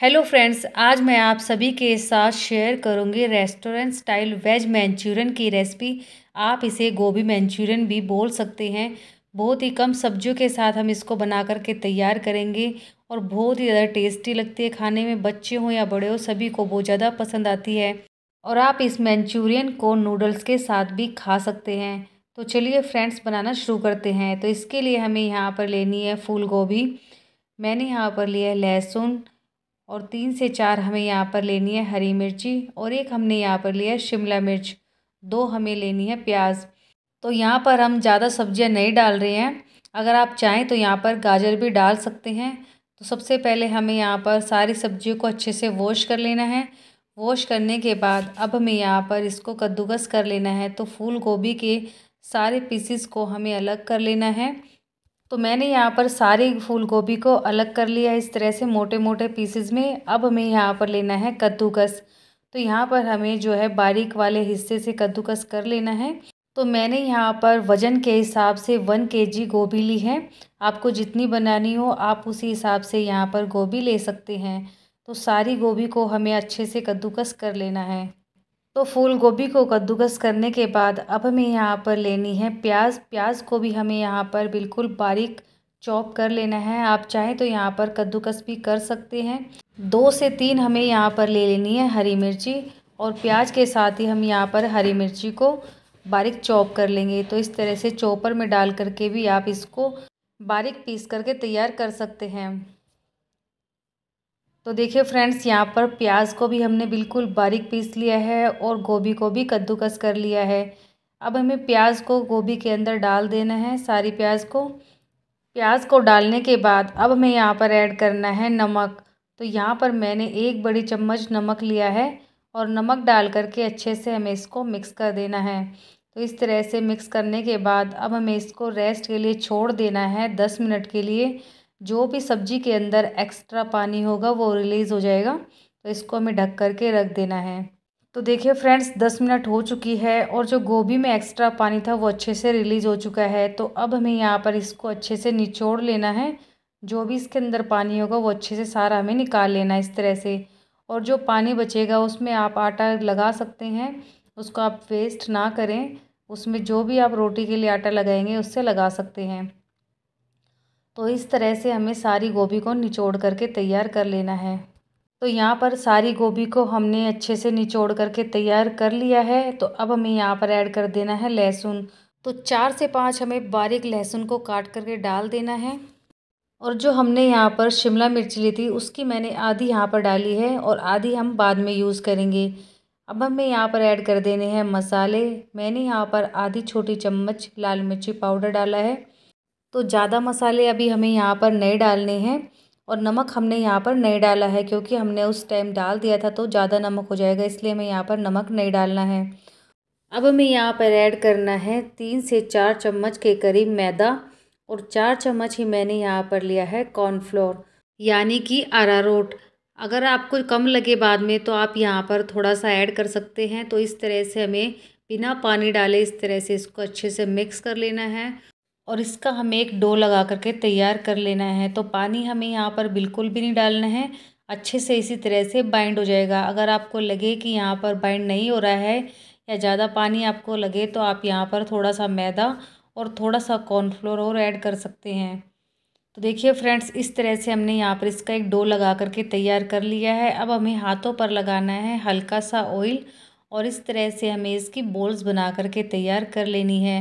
hello friends आज मैं आप सभी के साथ शेयर करूंगी रेस्टोरेंट स्टाइल वेज मैंचूरियन की रेसिपी आप इसे गोभी मैंचूरियन भी बोल सकते हैं बहुत ही कम सब्जियों के साथ हम इसको बना करके तैयार करेंगे और बहुत ही ज़्यादा टेस्टी लगती है खाने में बच्चे हों या बड़े हों सभी को बहुत ज़्यादा पसंद आती है और आप इस मैंचूरियन को नूडल्स के साथ भी खा सकते हैं तो चलिए फ्रेंड्स बनाना शुरू करते हैं तो इसके लिए हमें यहाँ पर लेनी है फूल गोभी मैंने यहाँ पर लिया है लहसुन और तीन से चार हमें यहाँ पर लेनी है हरी मिर्ची और एक हमने यहाँ पर लिया है शिमला मिर्च दो हमें लेनी है प्याज तो यहाँ पर हम ज़्यादा सब्जियाँ नहीं डाल रहे हैं अगर आप चाहें तो यहाँ पर गाजर भी डाल सकते हैं तो सबसे पहले हमें यहाँ पर सारी सब्जियों को अच्छे से वॉश कर लेना है वॉश करने के बाद अब हमें यहाँ पर इसको कद्दूकस कर लेना है तो फूल गोभी के सारे पीसीस को हमें अलग कर लेना है तो मैंने यहाँ पर सारी फूल गोभी को अलग कर लिया इस तरह से मोटे मोटे पीसेज में अब हमें यहाँ पर लेना है कद्दूकस तो यहाँ पर हमें जो है बारीक वाले हिस्से से कद्दूकस कर लेना है तो मैंने यहाँ पर वज़न के हिसाब से वन के जी गोभी ली है आपको जितनी बनानी हो आप उसी हिसाब से यहाँ पर गोभी ले सकते हैं तो सारी गोभी को हमें अच्छे से कद्दूकस कर लेना है तो फूल गोभी को कद्दूकस करने के बाद अब हमें यहाँ पर लेनी है प्याज प्याज को भी हमें यहाँ पर बिल्कुल बारीक चॉप कर लेना है आप चाहें तो यहाँ पर कद्दूकस भी कर सकते हैं दो से तीन हमें यहाँ पर ले लेनी है हरी मिर्ची और प्याज के साथ ही हम यहाँ पर हरी मिर्ची को बारीक चॉप कर लेंगे तो इस तरह से चॉपर में डाल करके भी आप इसको बारीक पीस करके तैयार कर सकते हैं तो देखिए फ्रेंड्स यहाँ पर प्याज को भी हमने बिल्कुल बारीक पीस लिया है और गोभी को भी कद्दूकस कर लिया है अब हमें प्याज को गोभी के अंदर डाल देना है सारी प्याज को प्याज को डालने के बाद अब हमें यहाँ पर ऐड करना है नमक तो यहाँ पर मैंने एक बड़ी चम्मच नमक लिया है और नमक डाल करके अच्छे से हमें इसको मिक्स कर देना है तो इस तरह से मिक्स करने के बाद अब हमें इसको रेस्ट के लिए छोड़ देना है दस मिनट के लिए जो भी सब्जी के अंदर एक्स्ट्रा पानी होगा वो रिलीज़ हो जाएगा तो इसको हमें ढक करके रख देना है तो देखिए फ्रेंड्स दस मिनट हो चुकी है और जो गोभी में एक्स्ट्रा पानी था वो अच्छे से रिलीज़ हो चुका है तो अब हमें यहाँ पर इसको अच्छे से निचोड़ लेना है जो भी इसके अंदर पानी होगा वो अच्छे से सारा हमें निकाल लेना है इस तरह से और जो पानी बचेगा उसमें आप आटा लगा सकते हैं उसको आप वेस्ट ना करें उसमें जो भी आप रोटी के लिए आटा लगाएंगे उससे लगा सकते हैं तो इस तरह से हमें सारी गोभी को निचोड़ करके तैयार कर लेना है तो यहाँ पर सारी गोभी को हमने अच्छे से निचोड़ करके तैयार कर लिया है तो अब हमें यहाँ पर ऐड कर देना है लहसुन तो चार से पाँच हमें बारीक लहसुन को काट करके डाल देना है और जो हमने यहाँ पर शिमला मिर्च ली थी उसकी मैंने आधी यहाँ पर डाली है और आधी हम बाद में यूज़ करेंगे अब हमें यहाँ पर ऐड कर देने हैं मसाले मैंने यहाँ पर आधी छोटी चम्मच लाल मिर्ची पाउडर डाला है तो ज़्यादा मसाले अभी हमें यहाँ पर नहीं डालने हैं और नमक हमने यहाँ पर नहीं डाला है क्योंकि हमने उस टाइम डाल दिया था तो ज़्यादा नमक हो जाएगा इसलिए हमें यहाँ पर नमक नहीं डालना है अब हमें यहाँ पर ऐड करना है तीन से चार चम्मच के करीब मैदा और चार चम्मच ही मैंने यहाँ पर लिया है कॉर्नफ्लोर यानी कि अरारोट अगर आपको कम लगे बाद में तो आप यहाँ पर थोड़ा सा ऐड कर सकते हैं तो इस तरह से हमें बिना पानी डाले इस तरह से इसको अच्छे से मिक्स कर लेना है और इसका हमें एक डो लगा करके तैयार कर लेना है तो पानी हमें यहाँ पर बिल्कुल भी नहीं डालना है अच्छे से इसी तरह से बाइंड हो जाएगा अगर आपको लगे कि यहाँ पर बाइंड नहीं हो रहा है या ज़्यादा पानी आपको लगे तो आप यहाँ पर थोड़ा सा मैदा और थोड़ा सा कॉर्नफ्लोर और ऐड कर सकते हैं तो देखिए फ्रेंड्स इस तरह से हमने यहाँ पर इसका एक डो लगा करके तैयार कर लिया है अब हमें हाथों पर लगाना है हल्का सा ऑयल और इस तरह से हमें इसकी बॉल्स बना करके तैयार कर लेनी है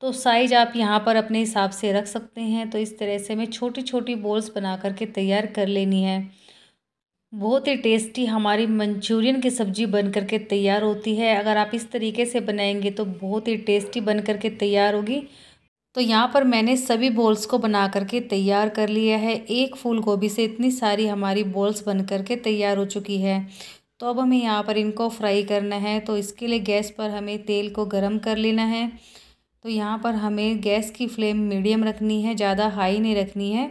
तो साइज आप यहाँ पर अपने हिसाब से रख सकते हैं तो इस तरह से हमें छोटी छोटी बॉल्स बना करके तैयार कर लेनी है बहुत ही टेस्टी हमारी मंचूरियन की सब्ज़ी बन करके तैयार होती है अगर आप इस तरीके से बनाएंगे तो बहुत ही टेस्टी बन करके तैयार होगी तो यहाँ पर मैंने सभी बॉल्स को बना करके तैयार कर लिया है एक फूल गोभी से इतनी सारी हमारी बॉल्स बन करके तैयार हो चुकी है तो अब हमें यहाँ पर इनको फ्राई करना है तो इसके लिए गैस पर हमें तेल को गर्म कर लेना है तो यहाँ पर हमें गैस की फ्लेम मीडियम रखनी है ज़्यादा हाई नहीं रखनी है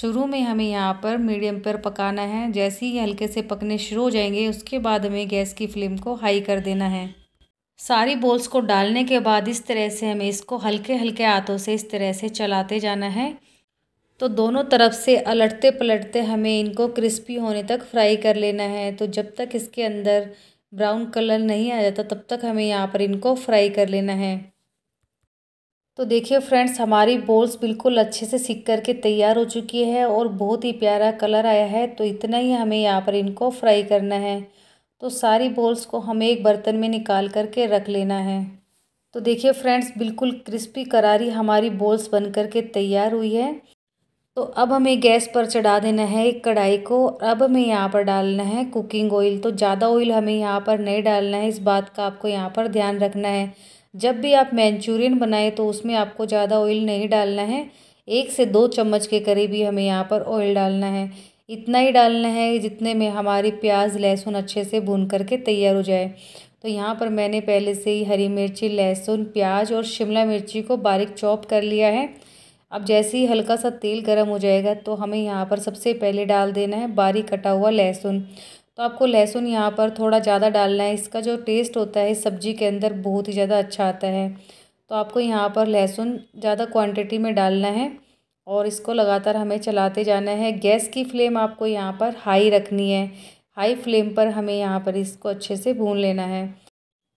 शुरू में हमें यहाँ पर मीडियम पर पकाना है जैसे ही हल्के से पकने शुरू हो जाएंगे उसके बाद हमें गैस की फ्लेम को हाई कर देना है सारी बॉल्स को डालने के बाद इस तरह से हमें इसको हल्के हल्के हाथों से इस तरह से चलाते जाना है तो दोनों तरफ से अलटते पलटते हमें इनको क्रिस्पी होने तक फ्राई कर लेना है तो जब तक इसके अंदर ब्राउन कलर नहीं आ जाता तब तक हमें यहाँ पर इनको फ्राई कर लेना है तो देखिए फ्रेंड्स हमारी बॉल्स बिल्कुल अच्छे से सीख करके तैयार हो चुकी है और बहुत ही प्यारा कलर आया है तो इतना ही हमें यहाँ पर इनको फ्राई करना है तो सारी बॉल्स को हमें एक बर्तन में निकाल करके रख लेना है तो देखिए फ्रेंड्स बिल्कुल क्रिस्पी करारी हमारी बॉल्स बन करके तैयार हुई है तो अब हमें गैस पर चढ़ा देना है एक कढ़ाई को अब हमें यहाँ पर डालना है कुकिंग ऑयल तो ज़्यादा ऑयल हमें यहाँ पर नहीं डालना है इस बात का आपको यहाँ पर ध्यान रखना है जब भी आप मैंचूरियन बनाएं तो उसमें आपको ज़्यादा ऑयल नहीं डालना है एक से दो चम्मच के करीब ही हमें यहाँ पर ऑयल डालना है इतना ही डालना है जितने में हमारी प्याज लहसुन अच्छे से भून करके तैयार हो जाए तो यहाँ पर मैंने पहले से ही हरी मिर्ची लहसुन प्याज और शिमला मिर्ची को बारीक चॉप कर लिया है अब जैसे ही हल्का सा तेल गर्म हो जाएगा तो हमें यहाँ पर सबसे पहले डाल देना है बारीक कटा हुआ लहसुन तो आपको लहसुन यहाँ पर थोड़ा ज़्यादा डालना है इसका जो टेस्ट होता है सब्जी के अंदर बहुत ही ज़्यादा अच्छा आता है तो आपको यहाँ पर लहसुन ज़्यादा क्वांटिटी में डालना है और इसको लगातार हमें चलाते जाना है गैस की फ्लेम आपको यहाँ पर हाई रखनी है हाई फ्लेम पर हमें यहाँ पर इसको अच्छे से भून लेना है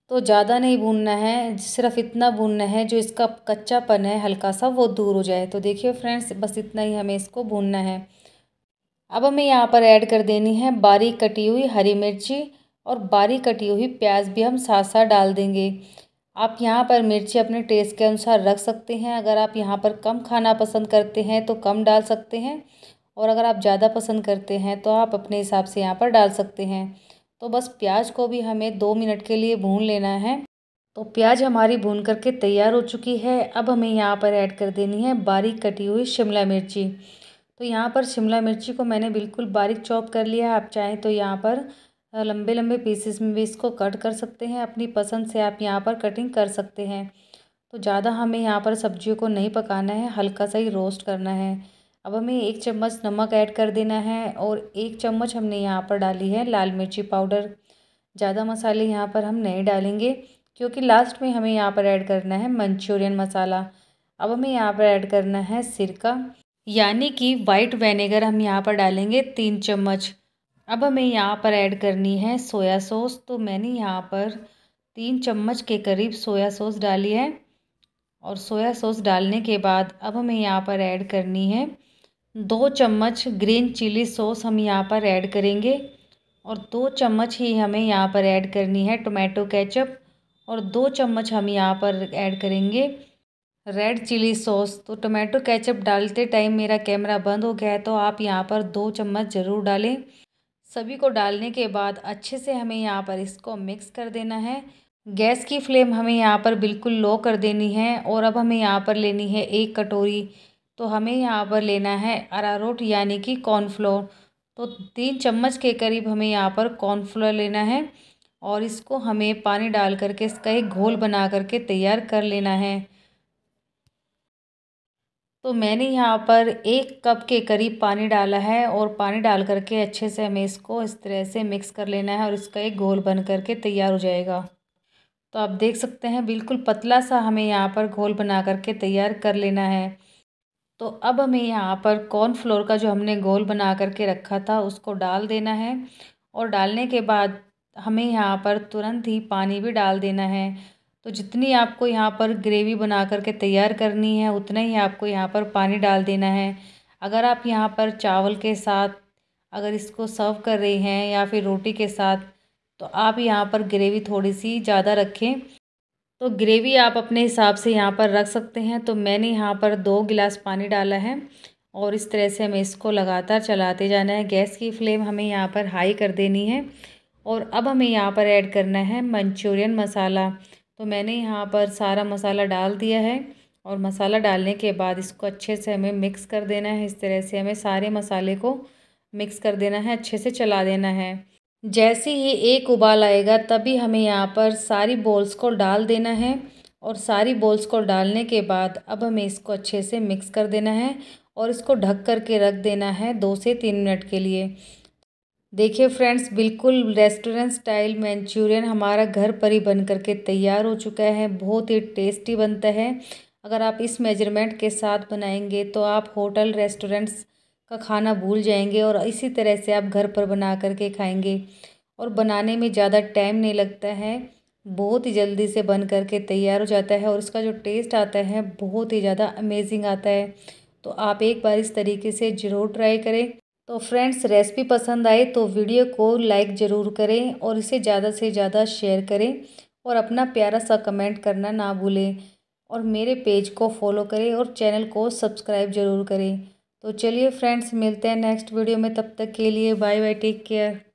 तो ज़्यादा नहीं भूनना है सिर्फ इतना भूनना है जो इसका कच्चापन है हल्का सा वो दूर हो जाए तो देखिए फ्रेंड्स बस इतना ही हमें इसको भूनना है अब हमें यहाँ पर ऐड कर देनी है बारीक कटी हुई हरी मिर्ची और बारीक कटी हुई प्याज भी हम साथ साथ डाल देंगे आप यहाँ पर मिर्ची अपने टेस्ट के अनुसार रख सकते हैं अगर आप यहाँ पर कम खाना पसंद करते हैं तो कम डाल सकते हैं और अगर आप ज़्यादा पसंद करते हैं तो आप अपने हिसाब से यहाँ पर डाल सकते हैं तो बस प्याज को भी हमें दो मिनट के लिए भून लेना है तो प्याज हमारी भून करके तैयार हो चुकी है अब हमें यहाँ पर ऐड कर देनी है बारीक कटी हुई शिमला मिर्ची तो यहाँ पर शिमला मिर्ची को मैंने बिल्कुल बारीक चॉप कर लिया है आप चाहें तो यहाँ पर लंबे लंबे पीसेस में भी इसको कट कर सकते हैं अपनी पसंद से आप यहाँ पर कटिंग कर सकते हैं तो ज़्यादा हमें यहाँ पर सब्जियों को नहीं पकाना है हल्का सा ही रोस्ट करना है अब हमें एक चम्मच नमक ऐड कर देना है और एक चम्मच हमने यहाँ पर डाली है लाल मिर्ची पाउडर ज़्यादा मसाले यहाँ पर हम नहीं डालेंगे क्योंकि लास्ट में हमें यहाँ पर ऐड करना है मंचूरियन मसाला अब हमें यहाँ पर ऐड करना है सिरका यानी कि वाइट वेनेगर हम यहाँ पर डालेंगे तीन चम्मच अब हमें यहाँ पर ऐड करनी है सोया सॉस तो मैंने यहाँ पर तीन चम्मच के करीब सोया सॉस डाली है और सोया सॉस डालने के बाद अब हमें यहाँ पर ऐड करनी है दो चम्मच ग्रीन चिली सॉस हम यहाँ पर ऐड करेंगे और दो चम्मच ही हमें यहाँ पर ऐड करनी है टोमेटो केचप और दो चम्मच हम यहाँ पर ऐड करेंगे रेड चिली सॉस तो टोमेटो केचप डालते टाइम मेरा कैमरा बंद हो गया है तो आप यहाँ पर दो चम्मच ज़रूर डालें सभी को डालने के बाद अच्छे से हमें यहाँ पर इसको मिक्स कर देना है गैस की फ्लेम हमें यहाँ पर बिल्कुल लो कर देनी है और अब हमें यहाँ पर लेनी है एक कटोरी तो हमें यहाँ पर लेना है अरारोट यानी कि कॉर्नफ्लोर तो तीन चम्मच के करीब हमें यहाँ पर कॉर्नफ्लोर लेना है और इसको हमें पानी डाल करके इसका एक घोल बना करके तैयार कर लेना है तो मैंने यहाँ पर एक कप के करीब पानी डाला है और पानी डाल करके अच्छे से हमें इसको इस तरह से मिक्स कर लेना है और इसका एक घोल बन करके तैयार हो जाएगा तो आप देख सकते हैं बिल्कुल पतला सा हमें यहाँ पर घोल बना करके तैयार कर लेना है तो अब हमें यहाँ पर कॉर्नफ्लोर का जो हमने घोल बना करके रखा था उसको डाल देना है और डालने के बाद हमें यहाँ पर तुरंत ही पानी भी डाल देना है तो जितनी आपको यहाँ पर ग्रेवी बना कर के तैयार करनी है उतना ही आपको यहाँ पर पानी डाल देना है अगर आप यहाँ पर चावल के साथ अगर इसको सर्व कर रहे हैं या फिर रोटी के साथ तो आप यहाँ पर ग्रेवी थोड़ी सी ज़्यादा रखें तो ग्रेवी आप अपने हिसाब से यहाँ पर रख सकते हैं तो मैंने यहाँ पर दो गिलास पानी डाला है और इस तरह से हमें इसको लगातार चलाते जाना है गैस की फ्लेम हमें यहाँ पर हाई कर देनी है और अब हमें यहाँ पर ऐड करना है मंचूरियन मसाला तो मैंने यहाँ पर सारा मसाला डाल दिया है और मसाला डालने के बाद इसको अच्छे से हमें मिक्स कर देना है इस तरह से हमें सारे मसाले को मिक्स कर देना है अच्छे से चला देना है जैसे ही एक उबाल आएगा तभी हमें यहाँ पर सारी बॉल्स को डाल देना है और सारी बॉल्स को डालने के बाद अब हमें इसको अच्छे से मिक्स कर देना है और इसको ढक करके रख देना है दो से तीन मिनट के लिए देखिए फ्रेंड्स बिल्कुल रेस्टोरेंट स्टाइल मैंचूरियन हमारा घर पर ही बन करके तैयार हो चुका है बहुत ही टेस्टी बनता है अगर आप इस मेजरमेंट के साथ बनाएंगे तो आप होटल रेस्टोरेंट्स का खाना भूल जाएंगे और इसी तरह से आप घर पर बना करके खाएंगे और बनाने में ज़्यादा टाइम नहीं लगता है बहुत ही जल्दी से बन करके तैयार हो जाता है और उसका जो टेस्ट आता है बहुत ही ज़्यादा अमेजिंग आता है तो आप एक बार इस तरीके से ज़रूर ट्राई करें तो फ्रेंड्स रेसिपी पसंद आए तो वीडियो को लाइक ज़रूर करें और इसे ज़्यादा से ज़्यादा शेयर करें और अपना प्यारा सा कमेंट करना ना भूलें और मेरे पेज को फॉलो करें और चैनल को सब्सक्राइब ज़रूर करें तो चलिए फ्रेंड्स मिलते हैं नेक्स्ट वीडियो में तब तक के लिए बाय बाय टेक केयर